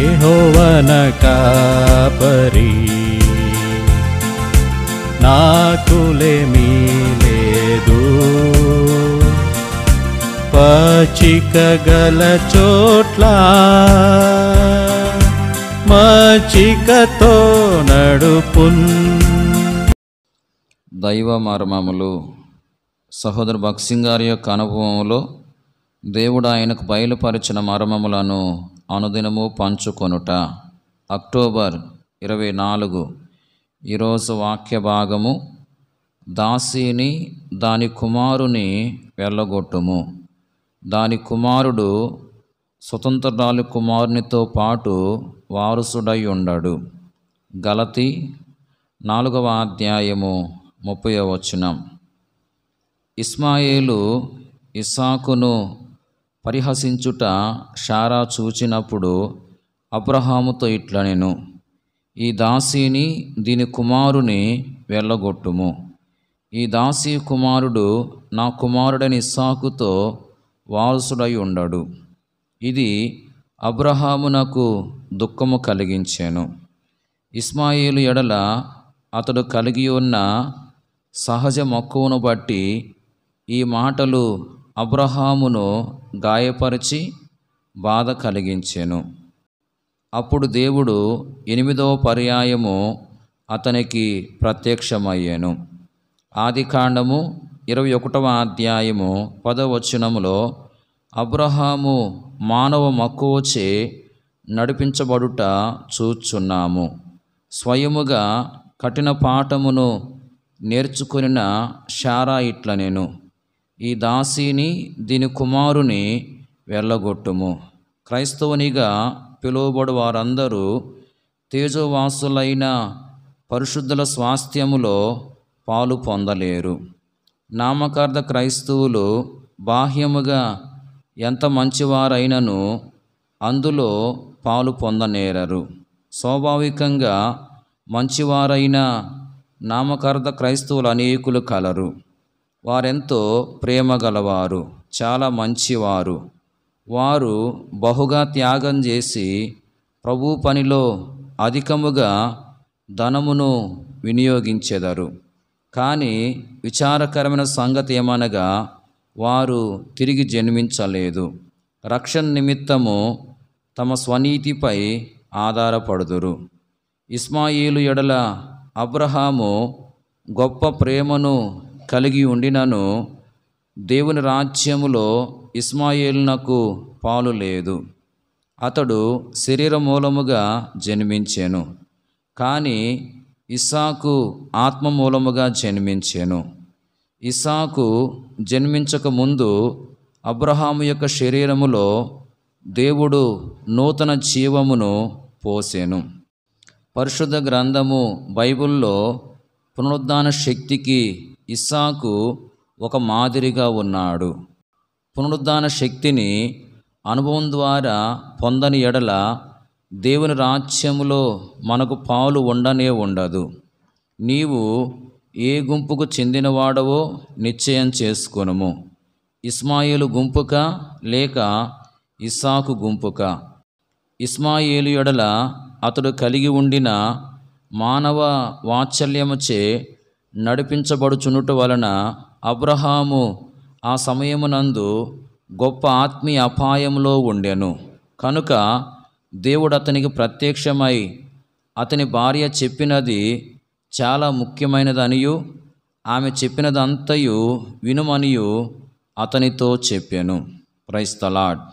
యహోవన నాకులే నాకులేమీ లేదు చోట్ల మచికతో నడుపున్ దైవ మర్మములు సహోదరు భక్సింగ్ గారి యొక్క అనుభవంలో దేవుడు ఆయనకు బయలుపరిచిన మర్మములను అనుదినము పంచుకొనుట అక్టోబర్ ఇరవై నాలుగు ఈరోజు వాక్య భాగము దాసిని దాని కుమారుని వెళ్ళగొట్టుము దాని కుమారుడు స్వతంత్రాలు కుమారునితో పాటు వారసుడై ఉండడు గలతి నాలుగవ అధ్యాయము ముప్పై వచనం ఇస్మాయేలు ఇసాకును పరిహసించుట షారా చూచినప్పుడు అబ్రహాముతో ఇట్ల నేను ఈ దాసీని దీని కుమారుని వెళ్ళగొట్టుము ఈ దాసీ కుమారుడు నా కుమారుడని ఇస్సాకుతో వారసుడై ఉండడు ఇది అబ్రహామునకు దుఃఖము కలిగించాను ఇస్మాయిలు ఎడల అతడు కలిగి ఉన్న సహజ మక్కువను బట్టి ఈ మాటలు అబ్రహామును గాయపరిచి బాధ కలిగించెను అప్పుడు దేవుడు ఎనిమిదవ పర్యాయము అతనికి ప్రత్యక్షమయ్యాను ఆది కాండము ఇరవై ఒకటవ అధ్యాయము పదవచనములో అబ్రహాము మానవ మక్కువచే నడిపించబడుట చూచున్నాము స్వయముగా కఠిన పాఠమును నేర్చుకున్న షారా ఇట్ల నేను ఈ దాసిని దీని కుమారుని వెళ్ళగొట్టుము క్రైస్తవునిగా పిలువబడు వారందరూ తేజోవాసులైన పరిశుద్ధుల స్వాస్థ్యములో పాలు పొందలేరు నామకార్థ క్రైస్తవులు బాహ్యముగా ఎంత మంచివారైనను అందులో పాలు పొందనేరరు స్వాభావికంగా మంచివారైన నామకార్థ క్రైస్తవులు అనేకులు కలరు వారెంతో ప్రేమ గలవారు చాలా మంచివారు వారు బహుగా త్యాగం చేసి ప్రభు పనిలో అధికముగా ధనమును వినియోగించెదరు కానీ విచారకరమైన సంగతి ఏమనగా వారు తిరిగి జన్మించలేదు రక్షణ నిమిత్తము తమ స్వనీతిపై ఆధారపడుదురు ఇస్మాయిలు ఎడల అబ్రహాము గొప్ప ప్రేమను కలిగి ఉండినను దేవుని రాజ్యములో నాకు పాలు లేదు అతడు శరీర మూలముగా జన్మించాను కానీ ఇసాకు ఆత్మ మూలముగా జన్మించాను ఇసాకు జన్మించక ముందు అబ్రహాము యొక్క శరీరములో దేవుడు నూతన జీవమును పోసాను పరిశుద్ధ గ్రంథము బైబిల్లో పునరుద్ధాన శక్తికి ఇస్సాకు ఒక మాదిరిగా ఉన్నాడు పునరుద్ధాన శక్తిని అనుభవం ద్వారా పొందని ఎడల దేవుని రాజ్యములో మనకు పాలు ఉండనే ఉండదు నీవు ఏ గుంపుకు చెందినవాడవో నిశ్చయం చేసుకొనుము ఇస్మాయిలు గుంపుక లేక ఇస్సాకు గుంపుక ఇస్మాయిలు ఎడల అతడు కలిగి ఉండిన మానవ వాత్సల్యముచే నడిపించబడుచునుట వలన అబ్రహాము ఆ సమయమునందు గొప్ప ఆత్మీయ అపాయంలో ఉండెను కనుక దేవుడు అతనికి ప్రత్యక్షమై అతని భార్య చెప్పినది చాలా ముఖ్యమైనదనియు ఆమె చెప్పినదంతయు వినుమనియు అతనితో చెప్పాను ప్రైస్తలాడ్